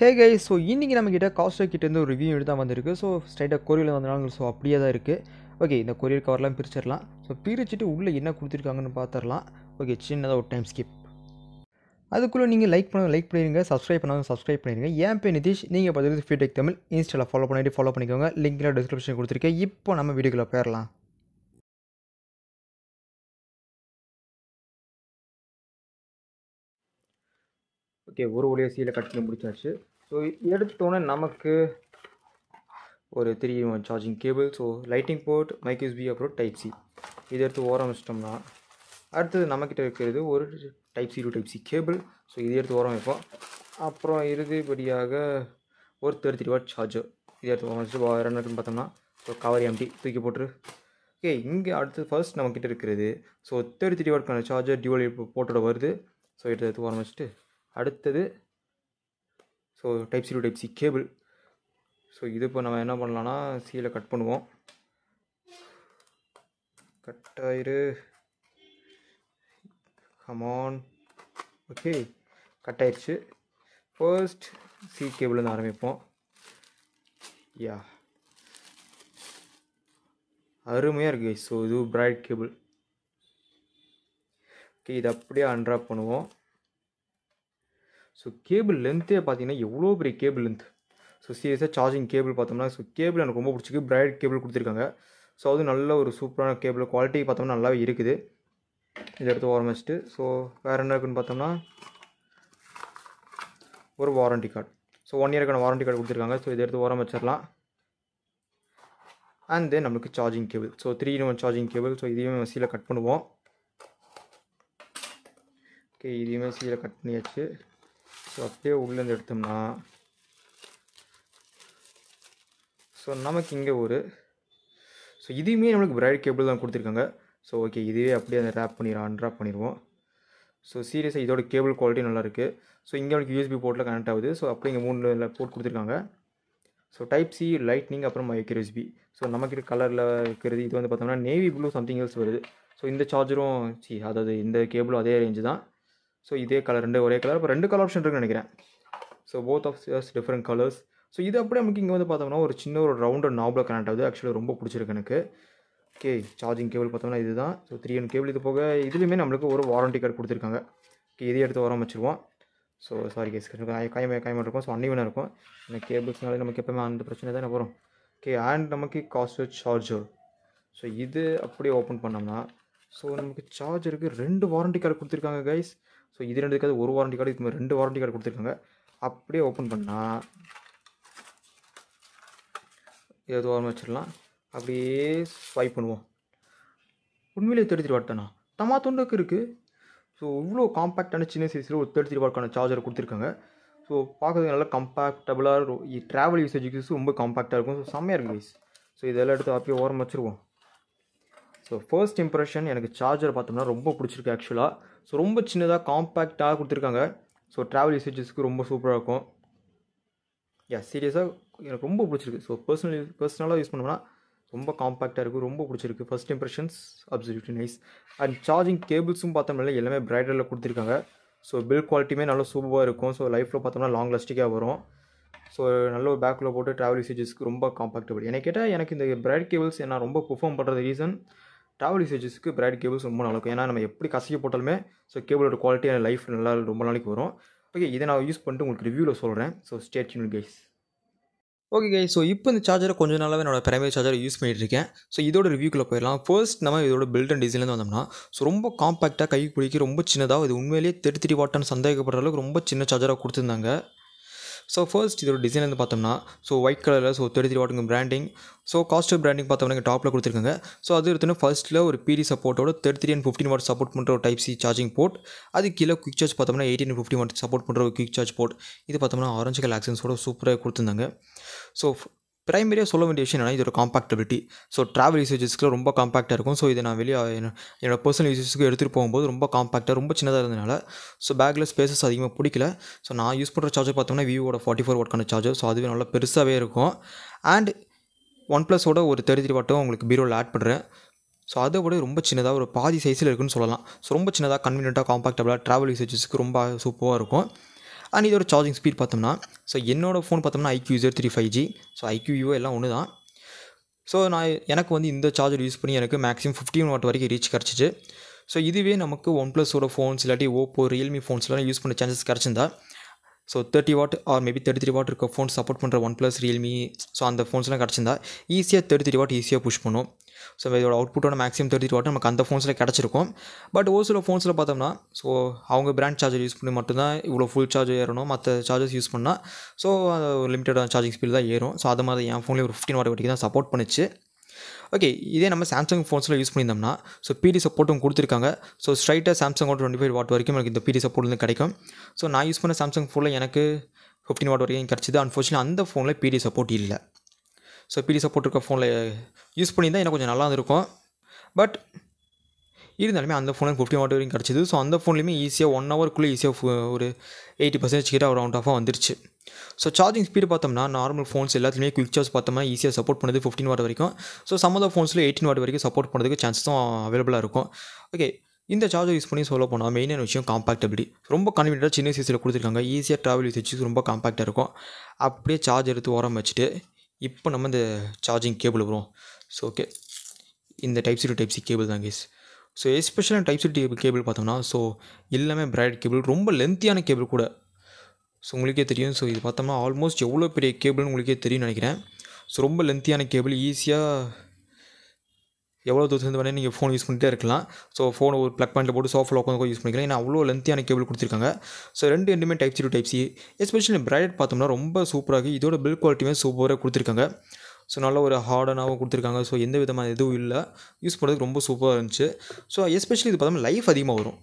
ஹே guy so இன்றைக்கி நம்மக்கிட்ட காஸ்டோக்கிட்டேருந்து ஒரு ரிவ்யூ தான் வந்திருக்கு ஸோ ஸ்ட்ரைட்டாக கொரியரில் வந்தனாலும் ஸோ அப்படியே தான் இருக்குது ஓகே இந்த கொரியர் கவர்லாம் பிரிச்சிடலாம் ஸோ பிரிச்சுட்டு உள்ளே என்ன கொடுத்துருக்காங்கன்னு பார்த்துடலாம் ஓகே சின்னதாக ஒரு டைம் ஸ்கிப் அதுக்குள்ளே நீங்கள் லைக் பண்ண லைக் பண்ணிடுங்க சப்ஸ்கிரைப் பண்ணாலும் சப்ஸ்கிரைப் பண்ணிடுங்க ஏன் பே நிதிஷ் நீங்கள் பார்த்துருக்கு ஃபீடேக் தமிழ் இன்ஸ்டாவில் ஃபாலோ பண்ணிட்டு ஃபாலோ பண்ணிக்கோங்க லிங்க்கில் டிஸ்கிரிப்ஷன் கொடுத்துருக்கேன் இப்போ நம்ம வீடியோக்கில் போயிடலாம் ஓகே ஒரு வழியாக சீலை கட்டி முடிச்சாச்சு ஸோ எடுத்தோன்னே நமக்கு ஒரு three one charging cable so lightning port mic B அப்புறம் டைப் சி இதை எடுத்து ஓரம் வச்சிட்டோம்னா அடுத்தது நம்மக்கிட்ட இருக்கிறது ஒரு type C to type C cable so இதை எடுத்து ஓரம் வைப்போம் அப்புறம் இறுதிப்படியாக ஒரு தேர்ட்டி வாட் சார்ஜர் இதை எடுத்து ஓரம் வச்சுட்டு என்ன பார்த்தோம்னா ஸோ கவர் எம்டி தூக்கி போட்டுரு ஓகே இங்கே அடுத்து ஃபர்ஸ்ட் நம்மக்கிட்ட இருக்கிறது ஸோ தேர்ட்டி த்ரீ வாட்க்கான சார்ஜர் டியூவல் போட்டோட வருது ஸோ எடுத்து எடுத்து ஓரம் வச்சுட்டு அடுத்தது so type C to type C cable so இது இப்போ நம்ம என்ன பண்ணலான்னா சீல கட் பண்ணுவோம் கட் ஆயிரு கமான் ஓகே கட் ஆயிடுச்சு ஃபர்ஸ்ட் சி கேபிள்லேருந்து ஆரம்பிப்போம் யா அருமையாக இருக்குது ஸோ இது பிரைட் கேபிள் ஓகே இதை அப்படியே அன்ட்ராப் பண்ணுவோம் ஸோ கேபிள் லென்த்தே பார்த்தீங்கன்னா எவ்வளோ பெரிய கேபிள் லென்த் ஸோ சீரியஸாக சார்ஜிங் கேபிள் பார்த்தோம்னா ஸோ கேபிள் எனக்கு ரொம்ப பிடிச்சிருக்கு பிரைட் கேபிள் கொடுத்துருக்காங்க ஸோ அது நல்ல ஒரு சூப்பரான கேபிள் குவாலிட்டி பார்த்தோம்னா நல்லாவே இருக்குது இதை எடுத்து ஓரமிச்சிட்டு ஸோ வேறு என்ன இருக்குன்னு பார்த்தோம்னா ஒரு வாரண்ட்டி கார்டு ஸோ ஒன் இயருக்கான வாரண்டி கார்டு கொடுத்துருக்காங்க ஸோ இதை எடுத்து ஓரம் வச்சிடலாம் அண்ட் தென் நம்மளுக்கு charging cable so three in one charging cable so இதையுமே சீல கட் பண்ணுவோம் ஓகே இதையுமே சீல கட் பண்ணியாச்சு ஸோ அப்படியே உள்ளேருந்து எடுத்தோம்னா ஸோ நமக்கு இங்கே ஒரு ஸோ இதுவுமே நம்மளுக்கு பிரைட் கேபிள் தான் கொடுத்துருக்காங்க ஸோ ஓகே இதுவே அப்படியே அதை ரேப் பண்ணிடும் அன்ட்ராப் பண்ணிடுவோம் ஸோ சீரியஸாக இதோட கேபிள் குவாலிட்டி நல்லாயிருக்கு ஸோ இங்கே அவனுக்கு யூஎஸ்பி போர்ட்டில் கனெக்ட் ஆகுது ஸோ அப்படி இங்கே மூணு போர்ட் கொடுத்துருக்காங்க ஸோ டைப் சி லைட்னிங் அப்புறம் மைக்ரோ யூஎஸ்பி ஸோ நமக்கிட்ட கலரில் இருக்கிறது இது வந்து பார்த்தோம்னா நேவி ப்ளூ சம்திங் எல்ஸ் வருது ஸோ இந்த சார்ஜரும் சி அதாவது இந்த கேபிளும் அதே ரேஞ்சு தான் ஸோ இதே கலர் ரெண்டு ஒரே கலர் இப்போ ரெண்டு கலர் ஆப்ஷன் இருக்குன்னு நினைக்கிறேன் so both of cheers different colours so இது அப்படியே நமக்கு இங்கே வந்து பார்த்தோம்னா ஒரு சின்ன ஒரு ரவுண்டர் நாபில் கனெக்ட் ஆகுது ஆக்சுவலி ரொம்ப பிடிச்சிருக்கு எனக்கு ஓகே சார்ஜிங் கேபிள் பார்த்தோம்னா இதுதான் ஸோ த்ரீ ஒன் கேபிள் இது போக இதுலேயுமே நம்மளுக்கு ஒரு வாரண்ட்டி கார்டு கொடுத்துருக்காங்க ஓகே இதே எடுத்து வரோம் வச்சுருவோம் ஸோ சாரி கேஸ் காயமாக காயமாக இருக்கும் ஸோ அன்னிவனாக இருக்கும் இந்த கேபிள்ஸ்னாலே நமக்கு எப்போவுமே அந்த பிரச்சனை தான் வரும் ஓகே அண்ட் நமக்கு காஸ்ட் சார்ஜர் ஸோ இது அப்படியே ஓப்பன் பண்ணோம்னா ஸோ நமக்கு சார்ஜருக்கு ரெண்டு வாரண்ட்டி கார்டு கொடுத்துருக்காங்க கைஸ் ஸோ இது ரெண்டுக்காவது ஒரு வாரண்டி கார்டு இது ரெண்டு வாரண்டி கார்டு கொடுத்துருக்காங்க அப்படியே ஓப்பன் பண்ணால் ஏதோ ஓரமாக வச்சிடலாம் அப்படியே ஸ்வைப் பண்ணுவோம் உண்மையிலே தேர்ட்டி த்ரீ தமா தொண்டுக்கு இருக்குது ஸோ இவ்வளோ காம்பேக்டான சின்ன சைஸில் ஒரு தேர்ட்டி த்ரீ வாட்க்கான சார்ஜர் கொடுத்துருக்காங்க ஸோ பார்க்குறதுக்கு நல்லா இருக்கும் ட்ராவல் யூசேஜுக்கு ரொம்ப காம்பேக்டாக இருக்கும் ஸோ செம்மையாக இருக்கும் ஸோ இதெல்லாம் எடுத்து அப்படியே ஓரம் வச்சுருவோம் ஸோ ஃபர்ஸ்ட் இம்ப்ரெஷன் எனக்கு சார்ஜர் பார்த்தோம்னா ரொம்ப பிடிச்சிருக்கு ஆக்சுவலாக ஸோ ரொம்ப சின்னதாக காம்பேக்டாக கொடுத்துருக்காங்க ஸோ ட்ராவல் யூசேஜஸ்க்கு ரொம்ப சூப்பராக இருக்கும் யா சீரியஸாக எனக்கு ரொம்ப பிடிச்சிருக்கு ஸோ பர்சனல் பர்சனலாக யூஸ் பண்ணோம்னா ரொம்ப காம்பேக்டாக இருக்குது ரொம்ப பிடிச்சிருக்கு first impressions absolutely nice and charging கேபிள்ஸும் பார்த்தோம்னா எல்லாமே பிரைடரில் கொடுத்துருக்காங்க ஸோ பில் குவாலிட்டியுமே நல்லா சூப்பராக இருக்கும் ஸோ லைஃப்பில் பார்த்தோம்னா லாங் லாஸ்டிக்காக வரும் ஸோ நல்ல ஒரு பேக்கில் போட்டு ட்ராவல் யூசேஜஸ்க்கு ரொம்ப காம்பேக்டபிள் என்னை கேட்டால் எனக்கு இந்த பிரைட் கேபிள்ஸ் என்ன ரொம்ப பெர்ஃபார்ம் பண்ணுறது ரீசன் ட்ராவல் யூசேஜஸ்க்கு பிரைட் கேபிள்ஸ் ரொம்ப இருக்கும் ஏன்னா நம்ம எப்படி கசக்கி போட்டாலுமே ஸோ கேபிளோட குவாலிட்டியான லைஃப் நல்லா ரொம்ப நாளைக்கு வரும் ஓகே இதை நான் யூஸ் பண்ணிட்டு உங்களுக்கு ரிவ்யூவில் சொல்கிறேன் so stay tuned guys okay guy so இப்போ இந்த சார்ஜரை கொஞ்சம் நாளாகவே என்னோட பிரைமரி சார்ஜரை யூஸ் இருக்கேன் ஸோ இதோட ரிவ்யூக்குள்ளே போயிடலாம் ஃபர்ஸ்ட் நம்ம இதோட பில்ட் அண்ட் டிசைன்லேருந்து வந்தோம்னா ஸோ ரொம்ப காம்பாக்டாக கை குடிக்க ரொம்ப சின்னதாக இது உண்மையிலேயே தெடுத்திட்டு வாட்டான்னு சந்தேகப்படுற அளவுக்கு ரொம்ப சின்ன சார்ஜராக கொடுத்துருந்தாங்க ஸோ ஃபர்ஸ்ட் இதோட டிசைன் வந்து பார்த்தோம்னா ஸோ ஒயிட் கலரில் ஸோ தேர்ட்டி த்ரீ வாட்டுங்க பிராண்டிங் ஸோ காஸ்ட் பிராண்டிங் பார்த்தோம்னா டாப்பில் கொடுத்துருக்காங்க ஸோ அது எடுத்தோன்னா ஃபர்ஸ்ட்டில் ஒரு பிடி சப்போர்ட்டோட thirty three and fifteen watt support பண்ணுற ஒரு டைப் சி சார்ஜிங் போர்ட் அது கீழே குயிக் சார்ஜ் பார்த்தோம்னா எயிட்டின் ஃபிஃப்டி வாட் சப்போர்ட் பண்ணுற ஒரு குயிக் சார்ஜ் போர்ட் இது பார்த்தோம்னா ஆரஞ்சு கலர் ஆக்சன்ஸோட சூப்பராக கொடுத்துருந்தாங்க ஸோ ப்ரைமரியாக சொல்ல வேண்டிய விஷயம் என்னென்னா இதோட காம்பாக்டபிலிட்டி ஸோ ட்ராவல் யூசேஜஸ்க்குலாம் ரொம்ப காம்பாக்டாக இருக்கும் ஸோ இதை நான் வெளியே என்னோடய பர்சனல் யூசேஜஸ்க்கு எடுத்துகிட்டு போகும்போது ரொம்ப காம்பாக்டாக ரொம்ப சின்னதாக இருந்தனால ஸோ பேக்கில் ஸ்பேசஸ் அதிகமாக பிடிக்கல ஸோ நான் யூஸ் பண்ணுற சார்ஜர் பார்த்தோம்னா விவோட ஃபார்ட்டி ஃபோர் ஒர்க்கான சார்ஜர் ஸோ அதுவே நல்லா பெருசாகவே இருக்கும் அண்ட் ஒன் ப்ளஸோட ஒரு தேர்ட்டி த்ரீ வாட்டும் உங்களுக்கு பீரோவில் ஆட் பண்ணுறேன் ஸோ அதை விட ரொம்ப சின்னதாக ஒரு பாதி சைஸில் இருக்குன்னு சொல்லலாம் ஸோ ரொம்ப சின்னதாக கன்வீனியண்ட்டாக காம்பாக்டபுளாக ட்ராவல் யூசேஜஸ்க்கு ரொம்ப சூப்பராக இருக்கும் அண்ட் இதோட சார்ஜிங் ஸ்பீட் பார்த்தோம்னா ஸோ என்னோடய ஃபோன் பார்த்தோம்னா iQOO zero three five G so iQOO எல்லாம் ஒன்று தான் ஸோ நான் எனக்கு வந்து இந்த சார்ஜர் யூஸ் பண்ணி எனக்கு மேக்ஸிமம் ஃபிஃப்டின் வாட் வரைக்கும் ரீச் கிடச்சிச்சு ஸோ இதுவே நமக்கு ஒன் ப்ளஸோட ஃபோன்ஸ் இல்லாட்டி ஓப்போ ரியல்மி ஃபோன்ஸ்லாம் யூஸ் பண்ண சான்சஸ் கிடச்சிருந்தா so thirty watt or maybe thirty three watt இருக்க ஃபோன் சப்போர்ட் பண்ணுற ஒன் ப்ளஸ் ரியல்மி ஸோ அந்த ஃபோன்ஸ்லாம் கிடச்சிருந்தா ஈஸியாக தேர்ட்டி த்ரீ வாட் ஈஸியாக புஷ் பண்ணும் ஸோ இதோட அவுட்புட்டோட மேக்ஸிமம் தேர்ட்டி வாட் நமக்கு அந்த ஃபோன்ஸில் கிடச்சிருக்கும் பட் ஒரு சில ஃபோன்ஸில் பார்த்தோம்னா ஸோ அவங்க பிராண்ட் சார்ஜர் யூஸ் பண்ணி மட்டும்தான் இவ்வளோ ஃபுல் சார்ஜ் ஏறணும் மற்ற சார்ஜர்ஸ் யூஸ் பண்ணால் ஸோ லிமிட்டடான சார்ஜிங் ஸ்பீடு தான் ஏறும் ஸோ அது மாதிரி என் ஃபோன்லேயே ஒரு ஃபிஃப்டின் வாட் வரைக்கும் தான் சப்போர்ட் பண்ணிச்சு ஓகே இதே நம்ம சாம்சங் ஃபோன்ஸில் யூஸ் பண்ணியிருந்தோம்னா ஸோ பிடி சப்போர்ட்டும் கொடுத்துருக்காங்க ஸோ ஸ்ட்ரைட்டாக சாம்சங் சாம்சங்கோட டுவெண்ட்டி ஃபைவ் வாட் வரைக்கும் எனக்கு இந்த பிடி சப்போர்ட் வந்து கிடைக்கும் ஸோ நான் யூஸ் பண்ண சாம்சங் ஃபோனில் எனக்கு ஃபிஃப்டின் வாட் வரைக்கும் கிடச்சிது அன்ஃபார்ச்சுனேட் அந்த ஃபோனில் பிடி சப்போர்ட் இல்லை ஸோ பிடி சப்போர்ட் இருக்க ஃபோனில் யூஸ் பண்ணியிருந்தால் எனக்கு கொஞ்சம் நல்லா இருந்திருக்கும் பட் இருந்தாலுமே அந்த ஃபோனில் ஃபிஃப்டின் வாட் வரைக்கும் கிடச்சிது ஸோ அந்த ஃபோன்லேயுமே ஈஸியாக ஒன் ஹவருக்குள்ளே ஈஸியாக ஒரு எயிட்டி பர்சன்டேஜ் கிட்ட ஒரு ரவுண்ட் ஆஃபாக வந்துருச்சு ஸோ சார்ஜிங் ஸ்பீடு பார்த்தோம்னா நார்மல் ஃபோன்ஸ் எல்லாத்துலேயுமே குயிக் சார்ஜ் பார்த்தோம்னா ஈஸியாக சப்போர்ட் பண்ணுது ஃபிஃப்டின் வாட் வரைக்கும் ஸோ சம் ஆஃப் ஃபோன்ஸில் எயிட்டின் வாட் வரைக்கும் சப்போர்ட் பண்ணுறதுக்கு சான்ஸும் அவைலபிளாக இருக்கும் ஓகே இந்த சார்ஜர் யூஸ் பண்ணி சொல்ல போனால் மெயினான விஷயம் காம்பாக்டபிலிட்டி ரொம்ப கன்வீனியாக சின்ன சைஸில் கொடுத்துருக்காங்க ஈஸியாக ட்ராவல் வச்சு ரொம்ப காம்பாக்டாக இருக்கும் அப்படியே சார்ஜ் எடுத்து உரம் வச்சுட்டு இப்போ நம்ம இந்த சார்ஜிங் கேபிள் வரும் ஸோ ஓகே இந்த type C to type C cable தான் கேஸ் ஸோ எஸ்பெஷலாக டைப் சி கேபிள் பார்த்தோம்னா ஸோ எல்லாமே பிரைட் கேபிள் ரொம்ப லென்த்தியான கேபிள் கூட ஸோ உங்களுக்கே தெரியும் ஸோ இது பார்த்தோம்னா ஆல்மோஸ்ட் எவ்வளோ பெரிய கேபிள்னு உங்களுக்கே தெரியும்னு நினைக்கிறேன் ஸோ ரொம்ப லென்த்தியான கேபிள் ஈஸியாக எவ்வளோ தூரத்துலேருந்து வேணால் நீங்கள் ஃபோன் யூஸ் பண்ணிகிட்டே இருக்கலாம் ஸோ ஃபோனை ஒரு ப்ளக் பாயிண்டில் போட்டு சோஃபில் உட்காந்து யூஸ் பண்ணிக்கலாம் ஏன்னா அவ்வளோ லென்த்தியான கேபிள் கொடுத்துருக்காங்க ஸோ ரெண்டு ரெண்டுமே type C to type C especially bright பார்த்தோம்னா ரொம்ப சூப்பராக இதோட பில் குவாலிட்டியுமே சூப்பராக கொடுத்துருக்காங்க ஸோ நல்ல ஒரு ஹார்டனாகவும் கொடுத்துருக்காங்க ஸோ எந்த விதமான எதுவும் இல்லை யூஸ் பண்ணுறதுக்கு ரொம்ப சூப்பராக இருந்துச்சு ஸோ எஸ்பெஷலி இது பார்த்தோம்னா லைஃப் அதிகமாக வரும்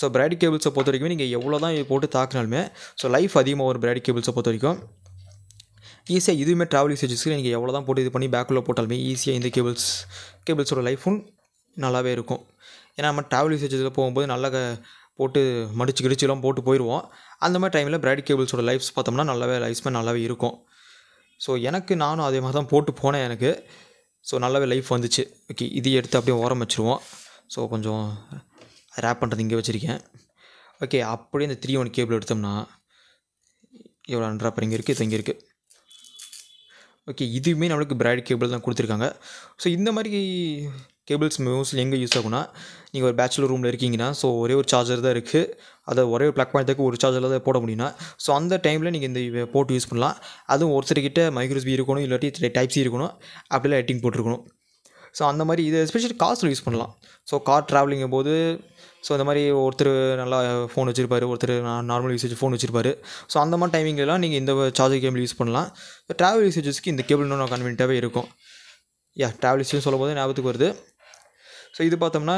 ஸோ பிராடி கேபிள்ஸை பொறுத்த வரைக்கும் நீங்கள் எவ்வளோ தான் போட்டு தாக்கினாலுமே ஸோ லைஃப் அதிகமாக வரும் பிராடி கேபிள்ஸை பொறுத்த வரைக்கும் ஈஸியாக இதுவுமே ட்ராவல் யூசேஜஸ்க்கு நீங்கள் எவ்வளோ தான் போட்டு இது பண்ணி பேக்குள்ளே போட்டாலுமே ஈஸியாக இந்த கேபிள்ஸ் கேபிள்ஸோட லைஃபும் நல்லாவே இருக்கும் ஏன்னா நம்ம ட்ராவல் யூசேஜில் போகும்போது நல்லா போட்டு மடிச்சு கிடிச்சுலாம் போட்டு போயிடுவோம் அந்த மாதிரி டைமில் பிராடி கேபிள்ஸோட லைஃப்ஸ் பார்த்தோம்னா நல்லாவே லைஃப்ஸ்மே நல்லாவே இருக்கும் ஸோ எனக்கு நானும் அதே மாதிரி தான் போட்டு போனேன் எனக்கு ஸோ நல்லாவே லைஃப் வந்துச்சு ஓகே இது எடுத்து அப்படியே ஓரம் வச்சுருவோம் ஸோ கொஞ்சம் ரேப் பண்ணுறது இங்கே வச்சுருக்கேன் ஓகே அப்படியே இந்த த்ரீ ஒன் கேபிள் எடுத்தோம்னா எவ்வளோ அன்ட்ராப்பர் இங்கே இருக்குது இது இங்கே இருக்குது ஓகே இதுவுமே நம்மளுக்கு பிரைட் கேபிள் தான் கொடுத்துருக்காங்க ஸோ இந்த மாதிரி கேபிள்ஸ் மோஸ்ட்லி எங்கே யூஸ் ஆகும்னா நீங்கள் ஒரு பேச்சுலர் ரூமில் இருக்கீங்கன்னா ஸோ ஒரே ஒரு சார்ஜர் தான் இருக்குது அதை ஒரே ஒரு பிளக் பாயிண்ட்டுக்கு ஒரு சார்ஜரில் தான் போட முடியும்னா ஸோ அந்த டைமில் நீங்கள் இந்த போட்டு யூஸ் பண்ணலாம் அதுவும் ஒருத்தர்கிட்ட மைக்ரோஸ்பி இருக்கணும் இல்லாட்டி டைப் சி இருக்கணும் அப்படிலாம் லைட்டிங் போட்டிருக்கணும் ஸோ அந்த மாதிரி இது எஸ்பெஷலி காசில் யூஸ் பண்ணலாம் ஸோ கார் ட்ராவலிங்கும் போது ஸோ அந்த மாதிரி ஒருத்தர் நல்லா ஃபோன் வச்சுருப்பாரு ஒருத்தர் நார்மல் யூசேஜ் ஃபோன் வச்சுருப்பாரு ஸோ அந்த மாதிரி டைமிங்லலாம் நீங்கள் இந்த சார்ஜர் கேபிள் யூஸ் பண்ணலாம் ட்ராவல் யூசேஜஸ்க்கு இந்த கேபிள் இன்னும் கன்வீனியாகவே இருக்கும் யா ட்ராவல் யூசேஜ் சொல்லும் போது ஞாபகத்துக்கு வருது ஸோ இது பார்த்தோம்னா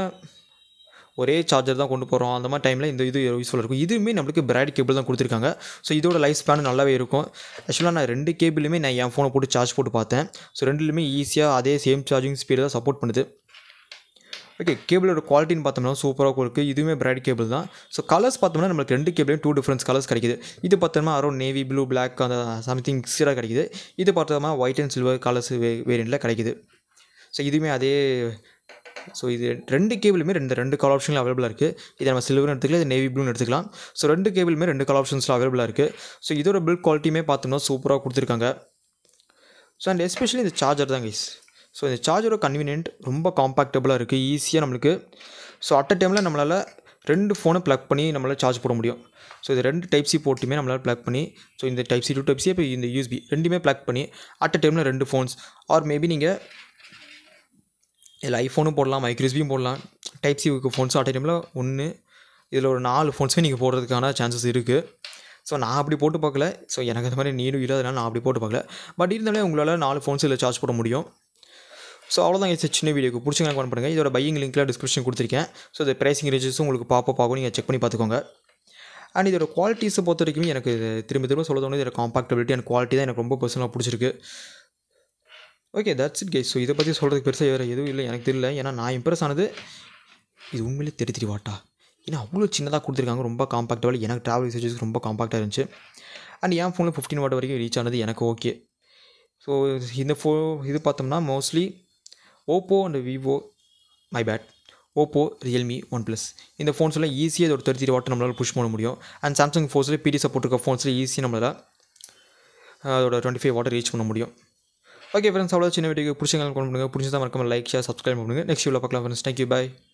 ஒரே சார்ஜர் தான் கொண்டு போகிறோம் அந்த மாதிரி டைமில் இந்த இது யூஸ்ஃபுல்லாக இருக்கும் இதுவுமே நம்மளுக்கு பிரைட் கேபிள் தான் கொடுத்துருக்காங்க ஸோ இதோட லைஃப் ஸ்பேன் நல்லாவே இருக்கும் ஆக்சுவலாக நான் ரெண்டு கேபிளுமே நான் என் ஃபோனை போட்டு சார்ஜ் போட்டு பார்த்தேன் ஸோ ரெண்டுலேயுமே ஈஸியாக அதே சேம் சார்ஜிங் ஸ்பீடு தான் சப்போர்ட் பண்ணுது ஓகே கேபிளோட குவாலிட்டின்னு பார்த்தோம்னா சூப்பராக இருக்குது இதுவுமே பிரைட் கேபிள் தான் ஸோ கலர்ஸ் பார்த்தோம்னா நம்மளுக்கு ரெண்டு கேபிளையும் டூ டிஃப்ரெண்ட்ஸ் கலர்ஸ் கிடைக்குது இது பார்த்தோம்னா அரௌண்ட் நேவி ப்ளூ பிளாக் அந்த சம்திங் மிக்சடாக கிடைக்குது இது பார்த்தோம்னா ஒயிட் அண்ட் சில்வர் கலர்ஸ் வே வேரியண்ட்டில் கிடைக்குது ஸோ இதுவுமே அதே ஸோ இது ரெண்டு கேபிளுமே ரெண்டு ரெண்டு கால் ஆப்ஷனில் அவைலபிளாக இருக்குது இதை நம்ம சில்வர் எடுத்துக்கலாம் இது நேவி ப்ளூன்னு எடுத்துக்கலாம் ஸோ ரெண்டு கேபிளுமே ரெண்டு கால் ஆப்ஷன்ஸில் அவைலபிளாக இருக்குது ஸோ இதோட பில்ட் குவாலிட்டியுமே பார்த்தோம்னா சூப்பராக கொடுத்துருக்காங்க ஸோ அண்ட் எஸ்பெஷலி இந்த சார்ஜர் தான் கைஸ் ஸோ இந்த சார்ஜரோட கன்வீனியன்ட் ரொம்ப காம்பேக்டபுளாக இருக்குது ஈஸியாக நம்மளுக்கு ஸோ அட் அ டைமில் நம்மளால் ரெண்டு ஃபோனை ப்ளக் பண்ணி நம்மளால் சார்ஜ் போட முடியும் ஸோ இது ரெண்டு டைப் சி போட்டுமே நம்மளால் ப்ளக் பண்ணி ஸோ இந்த type C to type C இப்போ இந்த யூஸ்பி ரெண்டுமே ப்ளக் பண்ணி அட் அ டைமில் ரெண்டு ஃபோன்ஸ் ஆர் மேபி நீங்கள் இதில் ஐஃபோனும் போடலாம் மைக்ரோஸ்பியும் போடலாம் டைப் சி ஃபோன்ஸும் அட் டைமில் ஒன்று இதில் ஒரு நாலு ஃபோன்ஸுமே நீங்கள் போடுறதுக்கான சான்சஸ் இருக்குது ஸோ நான் அப்படி போட்டு பார்க்கல ஸோ எனக்கு அந்த மாதிரி நீடும் இல்லாதனால நான் அப்படி போட்டு பார்க்கல பட் இருந்தாலே உங்களால் நாலு ஃபோன்ஸ் இதில் சார்ஜ் போட முடியும் ஸோ அவ்வளோதான் இது சின்ன வீடியோக்கு பிடிச்சிங்கன்னா கமெண்ட் பண்ணுங்கள் இதோட பையிங் லிங்க்கில் டிஸ்கிரிப்ஷன் கொடுத்துருக்கேன் ஸோ இது ப்ரைசிங் ரேஞ்சஸும் உங்களுக்கு பாப்போ ஆகும் நீங்கள் செக் பண்ணி பார்த்துக்கோங்க அண்ட் இதோட குவாலிட்டிஸை பொறுத்த வரைக்கும் எனக்கு திரும்ப திரும்ப சொல்ல தோணுது இதோட காம்பாக்டபிலிட்டி அண்ட் குவாலிட்டி தான் எனக்கு ரொம்ப பர்சனலாக பிடிச்சிருக்கு okay that's it guys so இதை பற்றி சொல்கிறதுக்கு பெருசாக வேறு எதுவும் இல்லை எனக்கு தெரியல ஏன்னா நான் இம்ப்ரெஸ் ஆனது இது உண்மையிலே தெரி தெரித்திரி வாட்டா ஏன்னா அவ்வளோ சின்னதாக கொடுத்துருக்காங்க ரொம்ப காம்பாக்டபிள் எனக்கு ட்ராவல் யூசேஜஸ்க்கு ரொம்ப காம்பாக்டாக இருந்துச்சு அண்ட் என் ஃபோனில் ஃபிஃப்டின் வாட் வரைக்கும் ரீச் ஆனது எனக்கு ஓகே ஸோ இந்த ஃபோ இது பார்த்தோம்னா mostly Oppo and Vivo Mi Pad Oppo Realme OnePlus இந்த ஃபோன்ஸில் ஈஸியாக ஒரு தேர்ட்டி வாட்டர் நம்மளால் புஷ் பண்ண முடியும் அண்ட் சாம்சங் ஃபோன்ஸில் பிடி சப்போர்ட் இருக்க ஃபோன்ஸில் ஈஸியாக நம்மளால் அதோட டுவெண்ட்டி ஃபைவ் வாட்டர் ரீச் பண்ண முடியும் ஓகே ஃப்ரெண்ட்ஸ் அவ்வளோ சின்ன வீடியோக்கு பிடிச்சவங்க கொண்டு பண்ணுங்கள் பிடிச்சதான் மறக்காமல் லைக் ஷேர் சப்ஸ்கிரைப் பண்ணுங்கள் நெக்ஸ்ட் வீடியோ பார்க்கலாம் ஃப்ரெண்ட்ஸ் தேங்க்யூ பாய்